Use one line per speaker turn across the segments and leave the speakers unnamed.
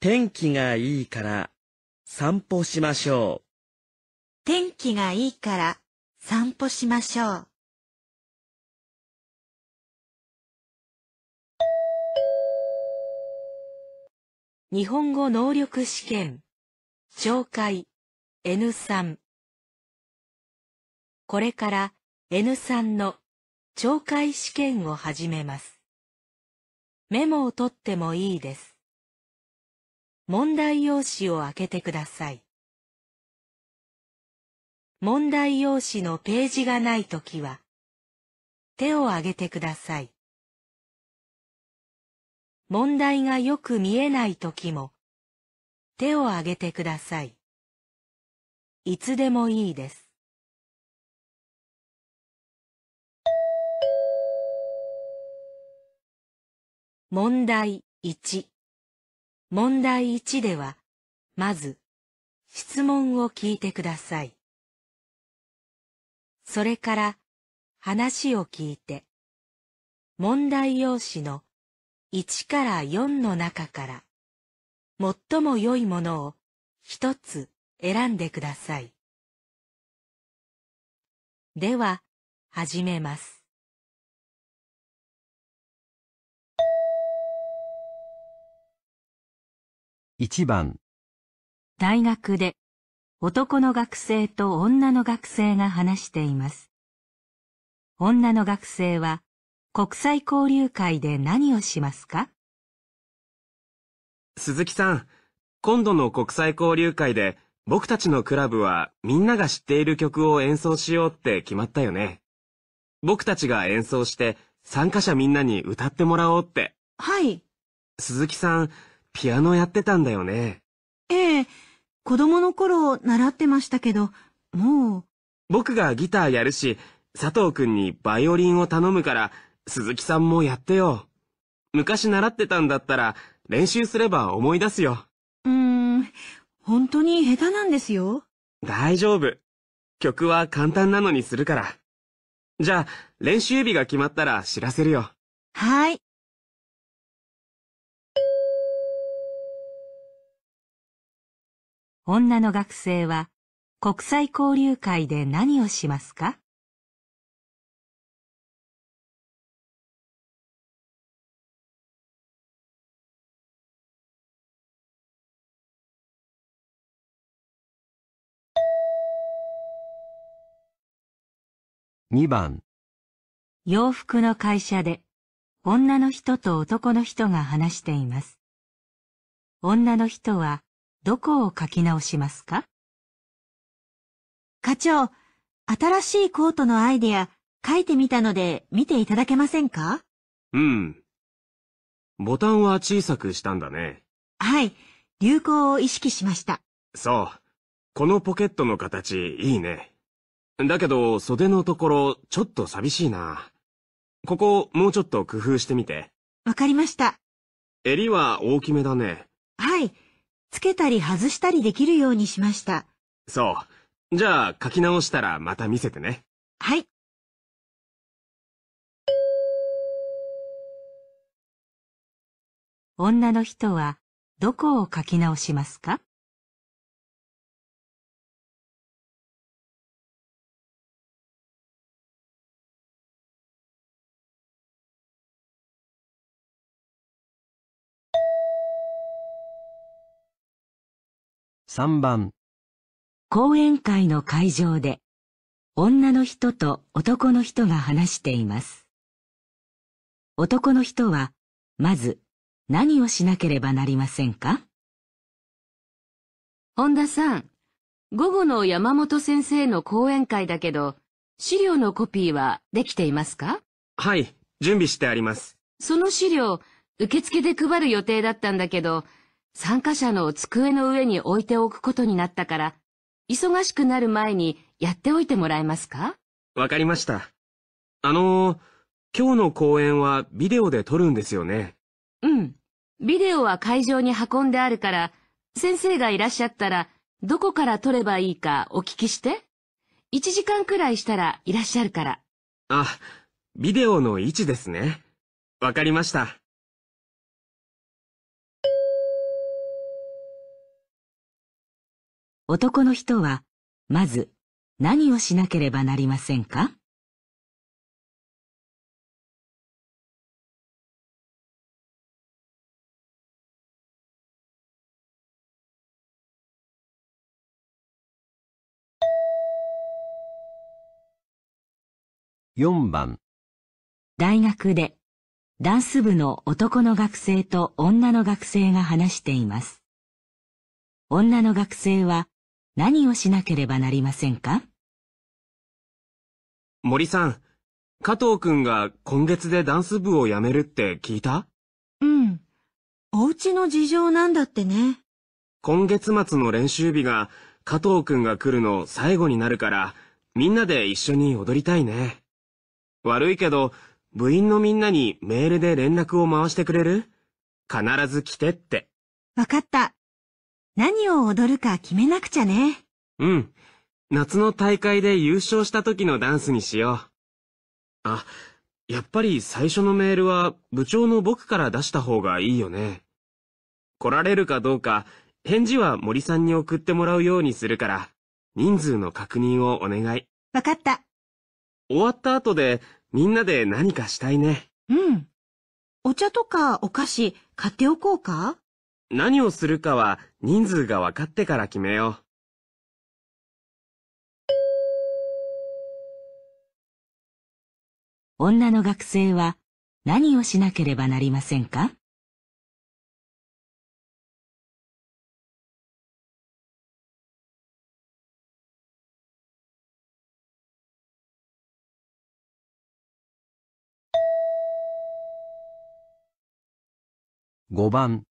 天気がいいか
ら
散歩しましょう。
天気がいいから
散歩しましょう。日本語能力試験
紹介 N3 これから N3 の懲戒試験を始めます。メモを取ってもいいです。問題用紙を開けてください。問題用紙のページがないときは、手を挙げてください。
問題がよく見えないときも、手を挙げてください。いつでもいいです。問題1問題1では、
まず、質問を聞いてください。それから、話を聞いて、問題用紙の1から4の中から、最も良いものを
一つ選んでください。では、始めます。
1番
大学で男の学生と女の学生が話しています。女の学生は国際交流会で何をしますか
鈴木さん、今度の国
際交流会で僕たちのクラブはみんなが知っている曲を演奏しようって決まったよね。僕たちが演奏して参加者みんなに歌ってもらおうって。はい。鈴木さん、ピアノやってたんだよね。
ええ、子供の頃習ってましたけど、もう。
僕がギターやるし、佐藤くんにバイオリンを頼むから、鈴木さんもやってよ。昔習ってたんだったら、練習すれば思い出すよ。
うーん、本当に下手なんですよ。
大丈夫。曲は簡単なのにす
るから。じゃあ、練習日が決まったら知らせるよ。
はい。女の学生は国際交流会で何をしますか2番洋服の会社で女の人と男の人が話しています。女の人はどこを書き直しますか課長、新しいコートのアイデア書いてみたので見ていただけませんか
うん。
ボタンは小さくしたんだね。
はい。流行を意識しま
した。そう。このポケットの形いいね。だけど袖のところちょっと寂しいな。ここもうちょっと工夫してみて。わかりました。襟は大きめだね。
はい。つけたり外したりできるようにしました。
そう。じゃあ書き直したらまた見せてね。はい。女の人はどこを書き直しますか
3番講演会の会場で女の人と男の人が話しています。男の人はまず何をしなければなりませんか
本田さん、午後の山本先生の講演会だけど、資料のコピーはできていますかはい、準備してあります。その資料、受付で配る予定だったんだけど、参加者の机の上に置いておくことになったから、忙しくなる前にやっておいてもらえますか
わかりました。あの、今日の公演はビデオで撮るんですよね。
うん。ビデオは会場に運んであるから、先生がいらっしゃったら、どこから撮ればいいかお聞きして。1時間くらいしたらいらっしゃるから。
あ、ビデオの位置ですね。わかりました。男の人は、まず、何をしなければなりませんか
4番大学でダンス部の男の学生と女の学生が話しています。女の学生は何をしなければなりませんか
森さん、加藤くんが今月でダンス部を辞めるって聞いた
うん。お家の事情なんだってね。
今月末の練習日が加藤くんが来るの最後になるから、みんなで一緒に踊りたいね。悪いけど、部員のみんなにメールで連絡を回してくれる必ず来てって。わかった。
何を踊るか決めなくちゃね。
うん。夏の大会で優勝した時のダンスにしよう。あ、やっぱり最初のメールは部長の僕から出した方がいいよね。来られるかどうか、返事は森さんに送ってもらうようにするから、人数の確認をお願い。わかった。終わった後で、みんなで何かしたいね。うん。お茶と
かお菓子、買っておこうか
何をするかは、人数が分かって
から決めよう。女の学生は何をしなければなりませんか5番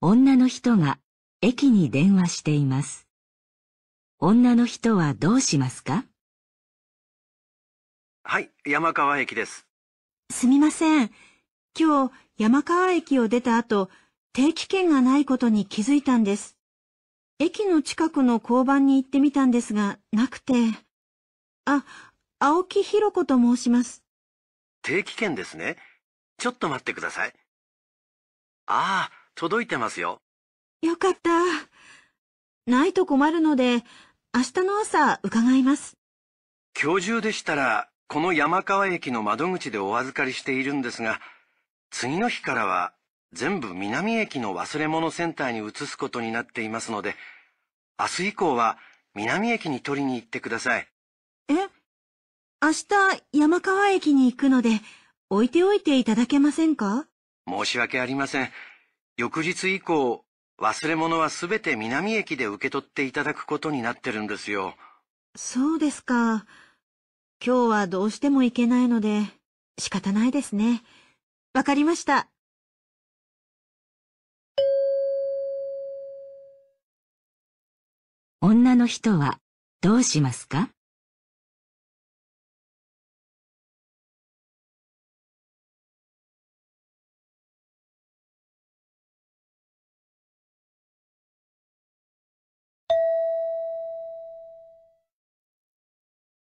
女の人が駅に電話しています。女の人はどうしますか
はい、山川駅です。
すみません。今日、山川駅を出た後、定期券がないことに気づいたんです。駅の近くの交番に行ってみたんですが、なくて。あ、青木ひ子と申します。
定期券ですね。ちょっと待ってください。ああ、届いてますよ。
よかった。ないと困るので、明日の朝伺います。
今日中でしたら、この山川駅の窓口でお預かりしているんですが、次の日からは全部南駅の忘れ物センターに移すことになっていますので、明日以降は南駅に取りに行ってください。
え明日山川駅に行くので、置いておいていただけませんか
申し訳ありません。翌日以降、忘れ物はすべて南駅で受け取っていただくことになってるんですよ。
そうですか。今日はどうしても行けないので、仕方ないですね。わかりました。
女の人はどうしますか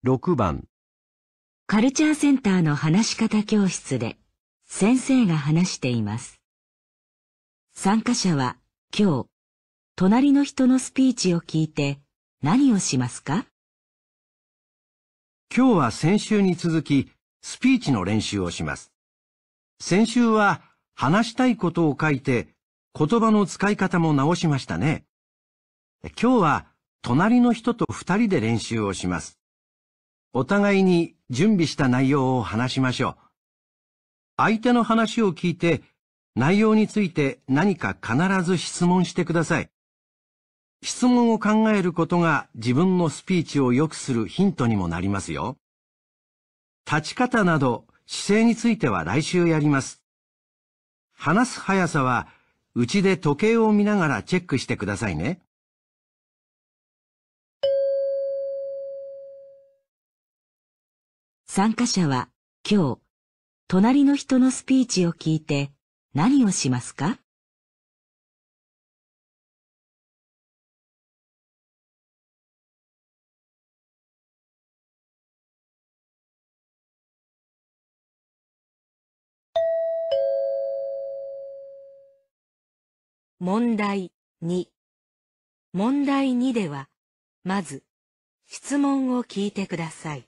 6番
カルチャーセンターの話し方教室で先生が話しています。参加者は今日、隣の人のスピーチを聞いて何をしますか
今日は先週に続きスピーチの練習をします。先週は話したいことを書いて言葉の使い方も直しましたね。今日は隣の人と二人で練習をします。お互いに準備した内容を話しましょう。相手の話を聞いて、内容について何か必ず質問してください。質問を考えることが自分のスピーチを良くするヒントにもなりますよ。立ち方など姿勢については来週やります。話す速さはうちで時計を見ながらチェックしてくださいね。
参加者は今日、隣の人のスピーチを聞いて何をしますか
問題2問題2では、まず質問を聞いてください。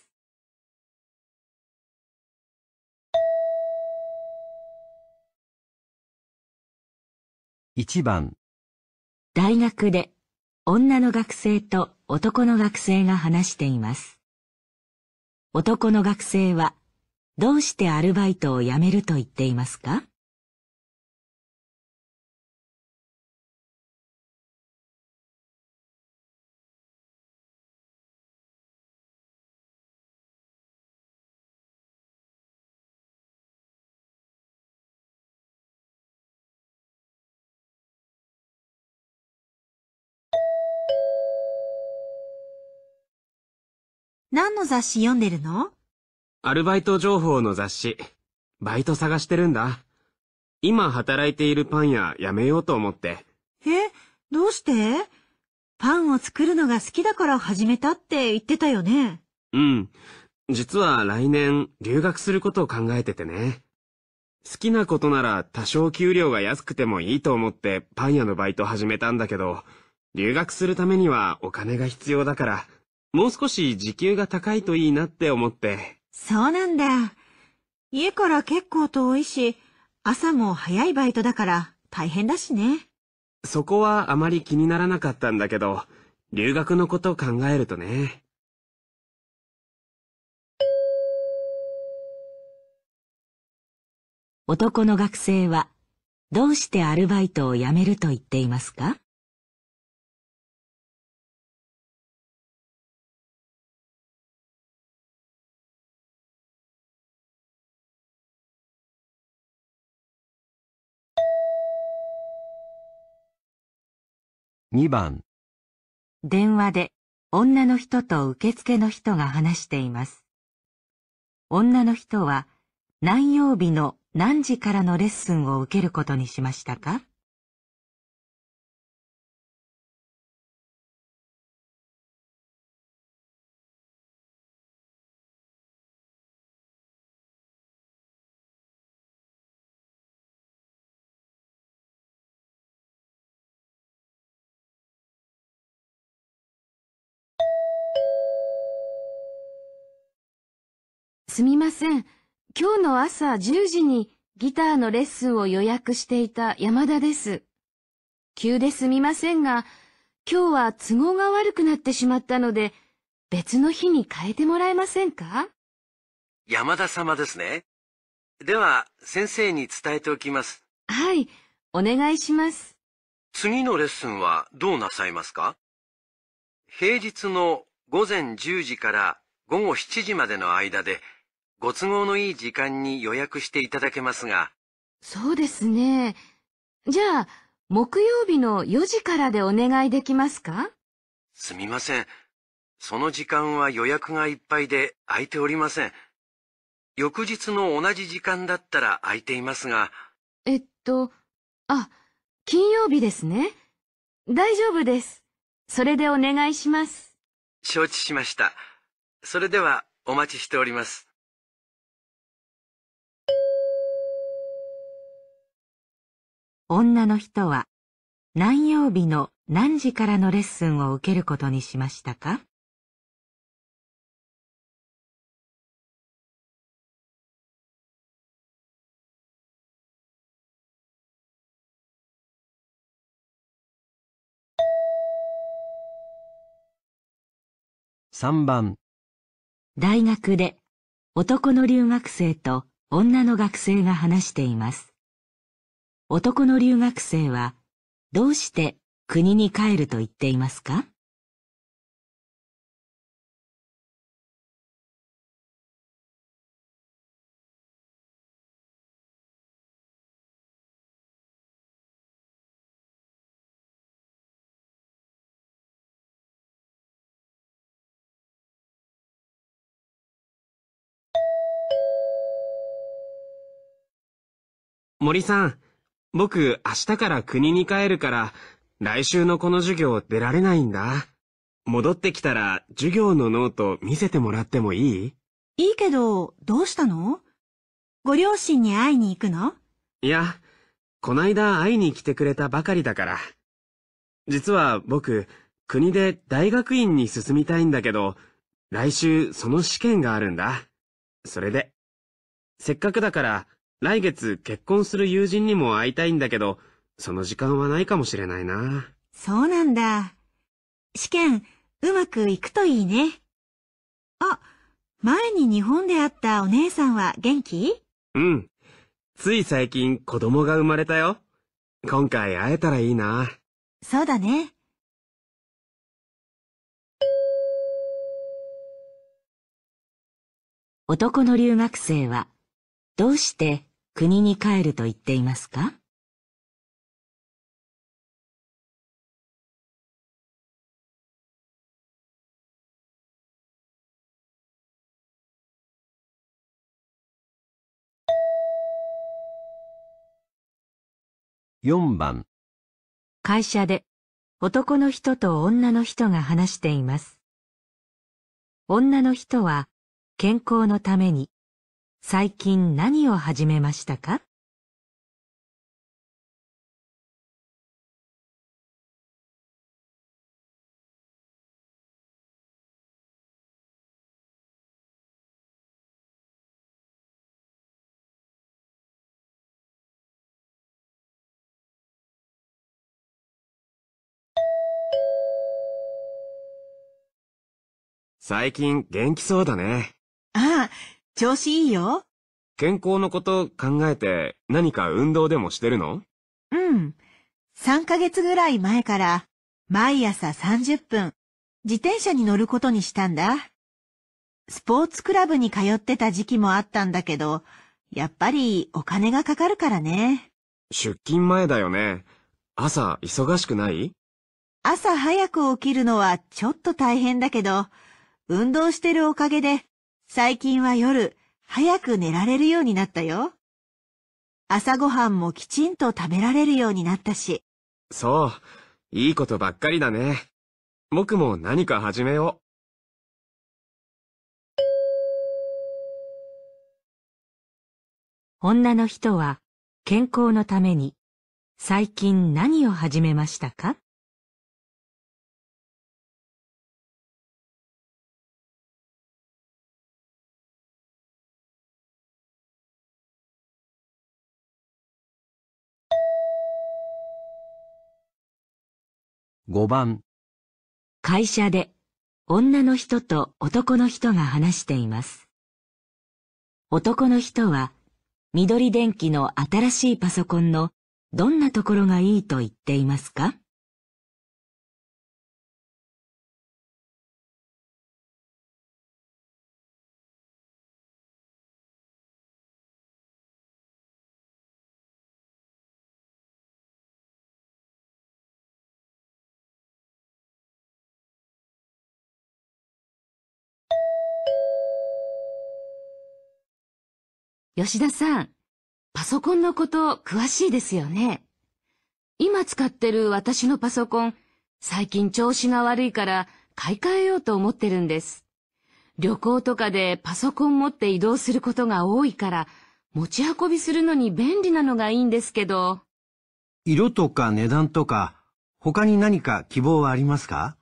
1
番大学で女の学生と男の学生が話しています。男の学生はどうしてアルバイトを辞めると言っていますか何の雑誌読んでるの
アルバイト情報の雑誌。
バイト探してるんだ。今働いているパン屋やめようと思って。
え、どうしてパンを作るのが好きだから始めたって言ってたよね。
うん。実は来年留学することを考えててね。好きなことなら多少給料が安くてもいいと思ってパン屋のバイト始めたんだけど、留学するためにはお金が必要だからもう少し時給が高いといいなって思って。
そうなんだ。家から結構遠いし、朝も早いバイトだから大変だしね。
そこはあまり気にならなかったんだけど、留学のこと考えると
ね。男の学生は、どうしてアルバイトを辞めると言っていますか
2番
電話で女の人と受付の人が話しています。女の人は何曜日の何時からのレッスンを受けることにしましたか
すみません。今日の朝10時にギターのレッスンを予約していた山田です。急ですみませんが、今日は都合が悪くなってしまったので、別の日に変えてもらえませんか
山田様ですね。では、先生に伝えておきます。
はい、お願いします。
次のレッスンはどうなさいますか平日の午前10時から午後7時までの間で、ご都合のいい時間に予約していただけますが。
そうですね。じゃあ、木曜日の4時からでお願いできますか
すみません。その時間は予約がいっぱいで空いておりません。翌日の同じ時間だったら空いていますが。
えっと、あ、金曜日ですね。大丈夫です。それでお願いします。
承知しました。それではお待ちしております。
女の人は何曜日の何時からのレッスンを受けることにしましたか3番大学で男の留学生と女の学生が話しています。男の留学生はどうして国に帰ると言っていますか
森さん僕明日から国に帰
るから、来週のこの授業出られないんだ。戻ってきたら授業のノート見せてもらってもいい
いいけど、どうしたのご両親に会いに行くの
いや、こないだ会いに来てくれたばかりだから。実は僕、国で大学院に進みたいんだけど、来週その試験があるんだ。それで。せっかくだから来月結婚する友人にも会いたいんだけど、その時間はないかもしれないな。
そうなんだ。試験、うまくいくといいね。あ、前に日本で会ったお姉さんは元気
うん。つい最近子供が生まれたよ。今回会えたらいい
な。そうだね。男の留学生は、どうして国に帰ると言っていますか
4番
会社で男の人と女の人が話しています。女の人は健康のために最近
何を始めましたか最近元気そうだね。
ああ、調子いいよ。
健
康のこと考えて何か運動でもしてるの
うん。3ヶ月ぐらい前から毎朝30分自転車に乗ることにしたんだ。スポーツクラブに通ってた時期もあったんだけど、やっぱりお金がかかるからね。
出勤前だよね。朝忙しくない
朝早く起きるのはちょっと大変だけど、運動してるおかげで最近は夜、早く寝られるようになったよ。朝ごはんもきちんと食べられるようになったし。
そう、いいことばっかりだね。僕も何か始めよう。女の人は健康のために最近何を始めましたか
5番会社で女の人と男の人が話しています。男の人は緑電気の新しいパソコンのどんなところがいいと言ってい
ますか吉田
さん、パソコンのこと詳しいですよね。今使ってる私のパソコン、最近調子が悪いから買い替えようと思ってるんです。旅行とかでパソコン持って移動することが多いから、持ち運びするのに便利なのがいいんですけど。
色とか値段とか、他に何か希望はありますか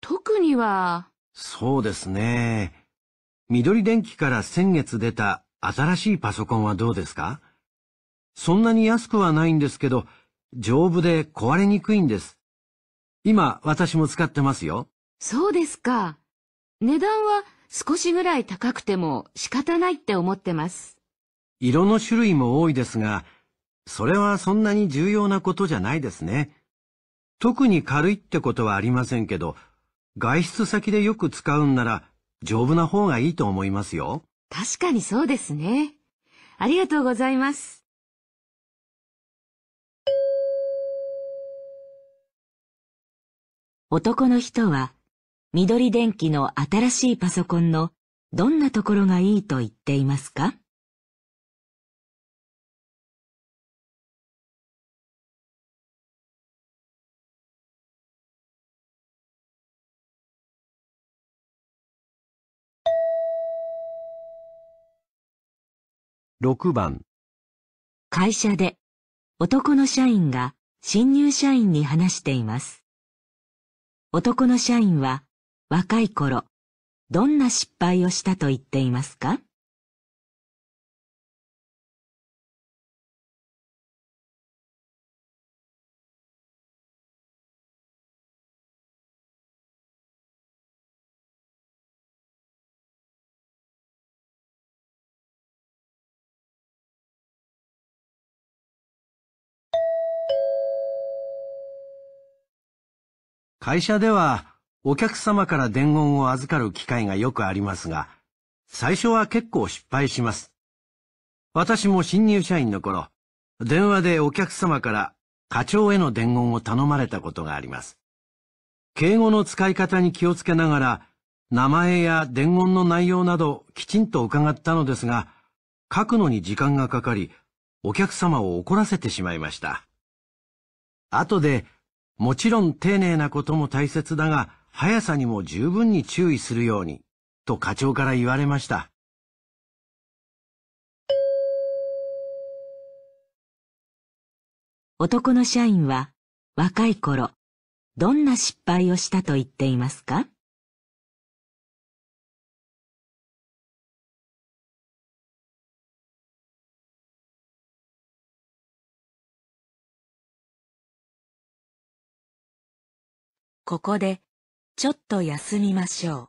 特には。
そうですね。緑電気から先月出た新しいパソコンはどうですかそんなに安くはないんですけど、丈夫で壊れにくいんです。今、私も使ってますよ。
そうですか。値段は少しぐらい高くても仕方ないって思ってます。
色の種類も多いですが、それはそんなに重要なことじゃないですね。特に軽いってことはありませんけど、外出先でよく使うんなら丈夫な方がいいと思いますよ。
確かにそうですね。ありがとうございます。
男の人は、緑電気の新しいパソコンのどんなところがいいと言っていますか6番会社で男の社員が新入社員に話しています。男の社員は若い頃
どんな失敗をしたと言っていますか
会社ではお客様から伝言を預かる機会がよくありますが、最初は結構失敗します。私も新入社員の頃、電話でお客様から課長への伝言を頼まれたことがあります。敬語の使い方に気をつけながら、名前や伝言の内容などきちんと伺ったのですが、書くのに時間がかかり、お客様を怒らせてしまいました。後でもちろん丁寧なことも大切だが、速さにも十分に注意するように、と課長から言われました。
男の社員は若い頃、どんな失敗をしたと言っていますか
ここで、ちょっと休みましょう。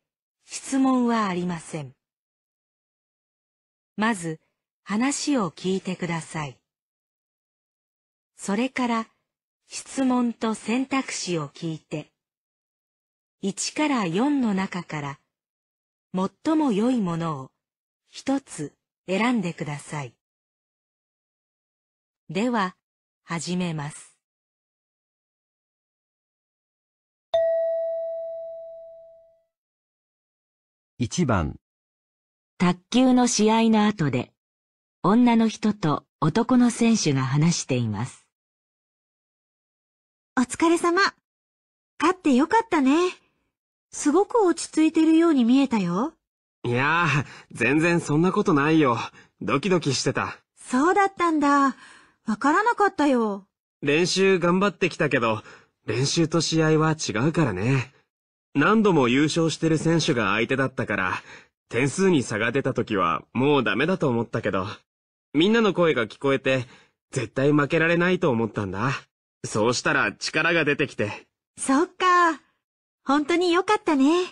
質問はありません。まず話を聞いてください。それから質問と選択肢を聞いて、1から4の中から最も良いものを一つ選んでください。では、
始めます。
1番卓球の試合の後で女の人と男の選手が話しています。お疲れ様。勝ってよかったね。すごく落ち着いてるように見えたよ。
いやあ、全然そんな
ことないよ。ドキドキしてた。
そうだったんだ。わからなかったよ。
練習頑張ってきたけど、練習と試合は違うからね。何度も優勝してる選手が相手だったから、点数に差が出た時はもうダメだと思ったけど、みんなの声が聞こえて、絶対負けられないと思
ったんだ。そうしたら力が出てきて。
そっか。本当
に良かったね。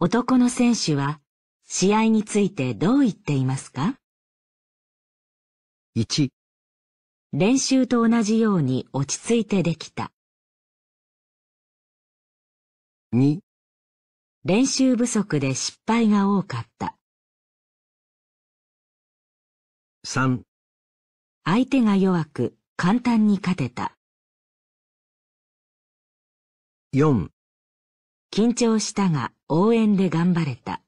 男の選手は試合についてどう言っていますか 1, 練習と同じように落ち着いてできた。2練習不足で失敗が多かった。3相手が弱く簡単に勝てた。4緊張したが応援で頑張れた。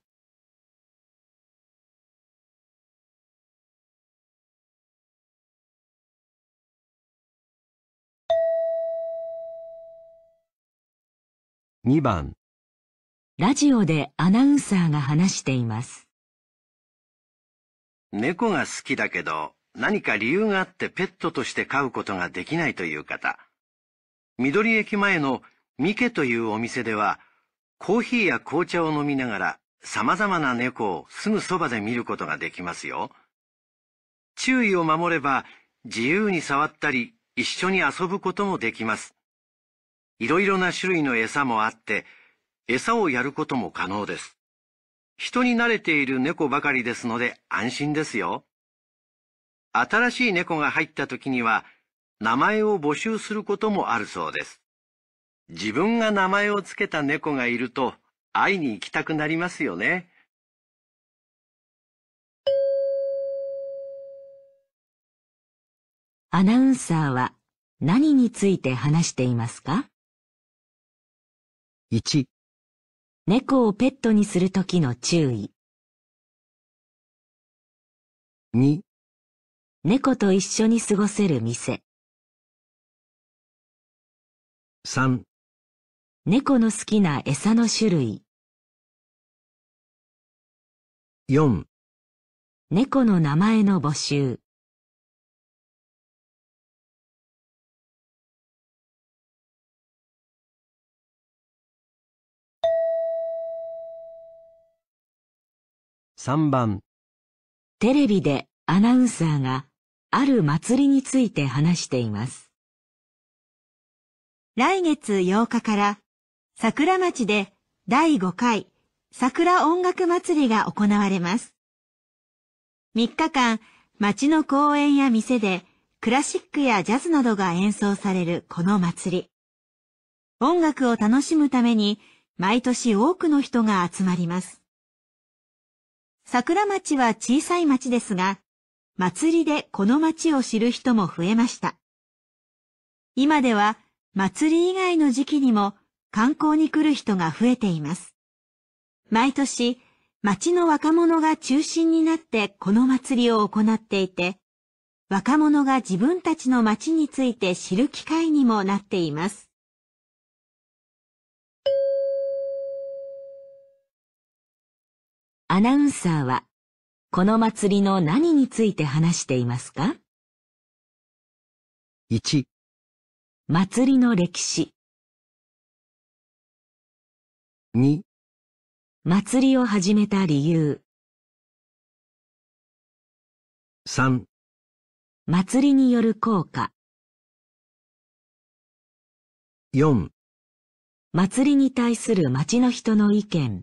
2
番
ラジオでアナウンサーが話しています。
猫が好きだけど何か理由があってペットとして飼うことができないという方。緑駅前のミケというお店ではコーヒーや紅茶を飲みながら様々な猫をすぐそばで見ることができますよ。注意を守れば自由に触ったり一緒に遊ぶこともできます。いろいろな種類の餌もあって、餌をやることも可能です。人に慣れている猫ばかりですので安心ですよ。新しい猫が入った時には、名前を募集することもあるそうです。自分が名前を付けた猫がいると、会いに行きたくなりますよね。
アナウンサーは何について話していますか1猫をペットにするときの注意2猫と一緒に過ごせる店3猫の好きな餌の種類4猫の名前の募集3番
テレビでアナウンサーがある祭りについて話しています。来月8日から桜町で第5回桜音楽祭りが行われます。3日間町の公園や店でクラシックやジャズなどが演奏されるこの祭り。音楽を楽しむために毎年多くの人が集まります。桜町は小さい町ですが、祭りでこの町を知る人も増えました。今では祭り以外の時期にも観光に来る人が増えています。毎年、町の若者が中心になってこの祭りを行っていて、若者が自分たちの町について知る機会にもなっています。
アナウンサーは、この祭りの何について話していますか ?1、祭りの歴史。2、祭りを始めた理由。3、祭りによる効果。4、祭りに対する町の人の意見。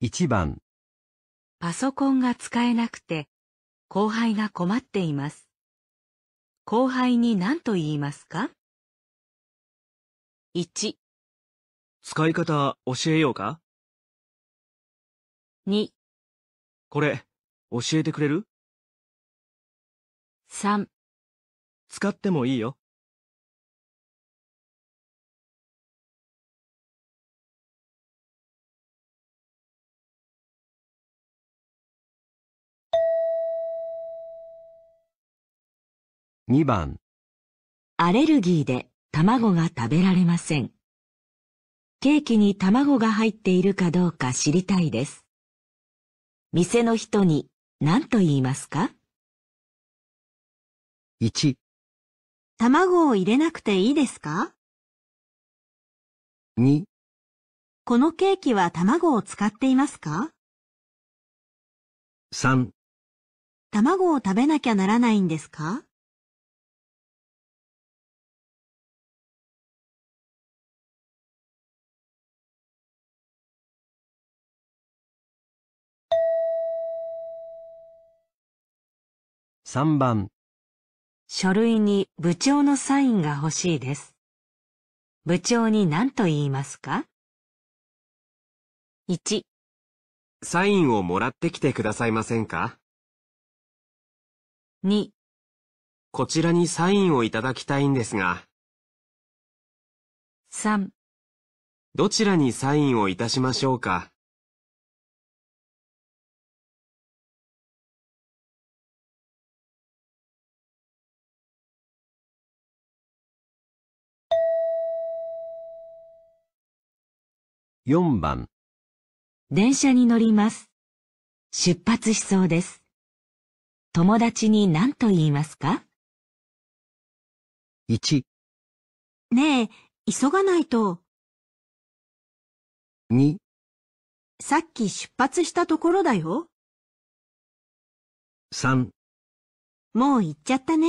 1番パソコンが使えなくて後輩が困っています。後輩に何と言いますか
?1 使い方教えようか ?2 これ教えてくれる ?3 使ってもいいよ。2番
アレルギーで卵が食べられません。ケーキに卵が入っているかどうか知りたいです。店の人に
何と言いますか ?1 卵を入れなくていいですか ?2 このケーキは卵を使っていますか ?3 卵を食べなきゃならないんですか3番書類に部長のサ
インが欲しいです。部長に何と言いますか ?1
サインをもらってきてくださいませんか ?2 こちらにサインをいただきたいんですが。3どちらにサインをいたしましょうか4番電車に乗ります。出発しそうです。友達に何と言いますか ?1 ねえ、急がないと。2さっき出発したところだよ。3もう行っちゃったね。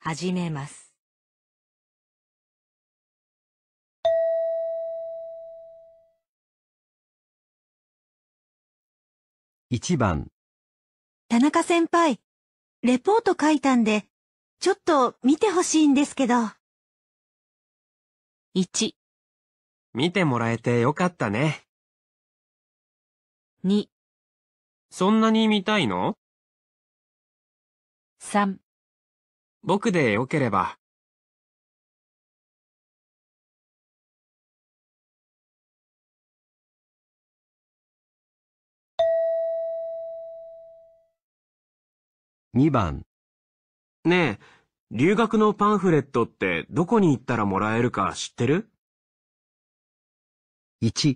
始めます。1番田中先輩、レポート書いたんで、ちょっと見てほしいんですけど。1見てもらえてよかったね。2そんなに見たいの ?3 僕でよければ。2番ねえ、留学のパンフレットってどこに行ったらもらえるか知ってる ?1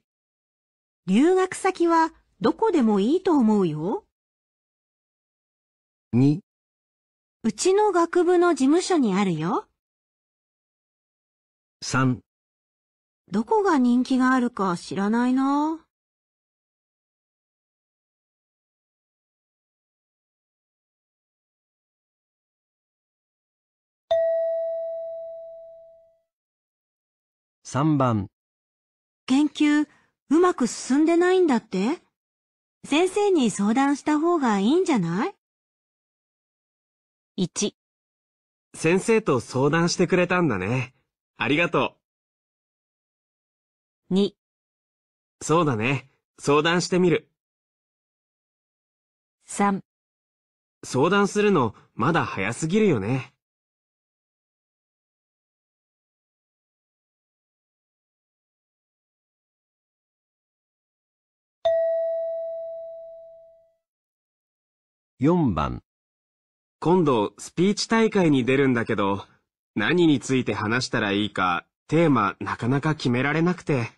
留学先はどこでもいいと思うよ。2うちの学部の事務所にあるよ。3どこが人気があるか知らないな。
3番
研究うまく進んでないんだって先生に相談した方がいいんじゃ
ない1先生と相談してくれたんだね。ありがとう。2そうだね。相談してみる。3相談するのまだ早すぎるよね。4番今度スピーチ大会に出るんだけど、何
について話したらいいか、テーマなかなか決められなくて。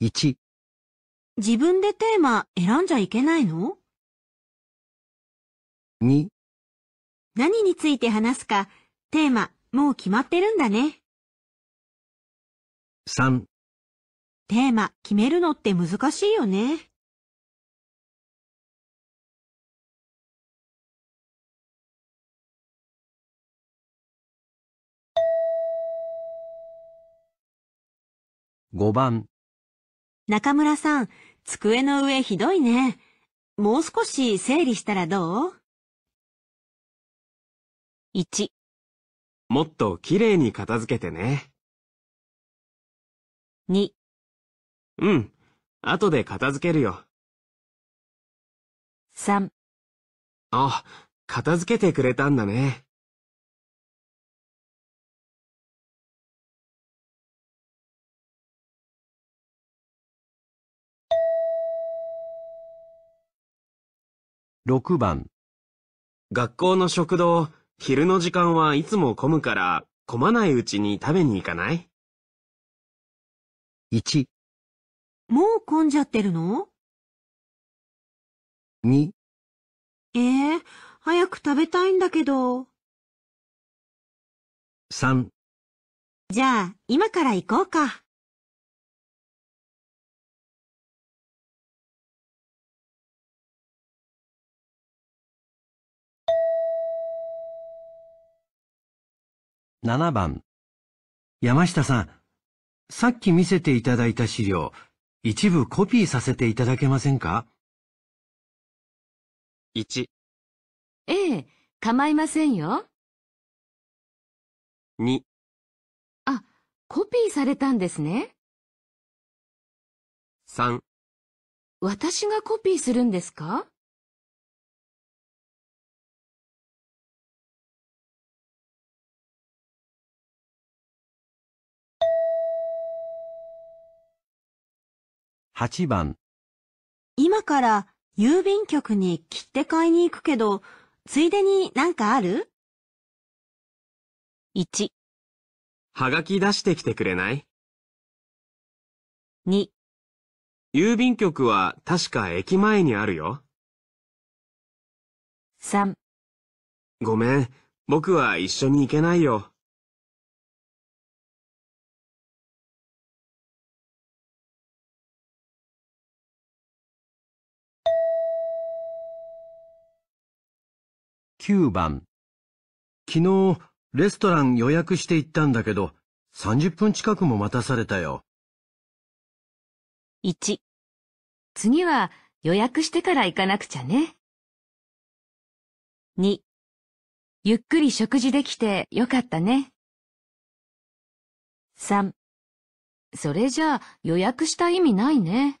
1、
自分でテーマ選んじゃいけないの
2、何について話すか、テーマもう決まってるんだね。3、テーマ決めるのって難しいよね。5番。中村さん、机の上ひどいね。もう少し整理したらどう ?1。もっときれいに片付けてね。2。うん、後で片付けるよ。3。あ、片付けてくれたんだね。6番学校の食堂、昼の時間はいつも混むから、混まないうちに食べに行かない ?1 もう混んじゃってるの ?2 ええー、早く食べたいんだけど。3じゃあ、今から行こうか。
7番。山下さん、さっき見せていただいた資料、一部コピーさせていただけませんか ?1。
ええ、構いませんよ。2。あ、コピーされたんですね。3。私がコピーするんですか
8番
今から郵便局に切って買いに行くけど、ついでになんかある
?1、はがき出してきてくれない2、郵便局は確か駅前にあるよ。3ごめん、僕は一緒に行けないよ。
9番。昨日、レストラン予約して行ったんだけど、30分近くも待たされたよ。
1。次は予約してから行かなく
ちゃね。2。ゆっくり食事できてよかったね。3。それじゃあ予約した意味ないね。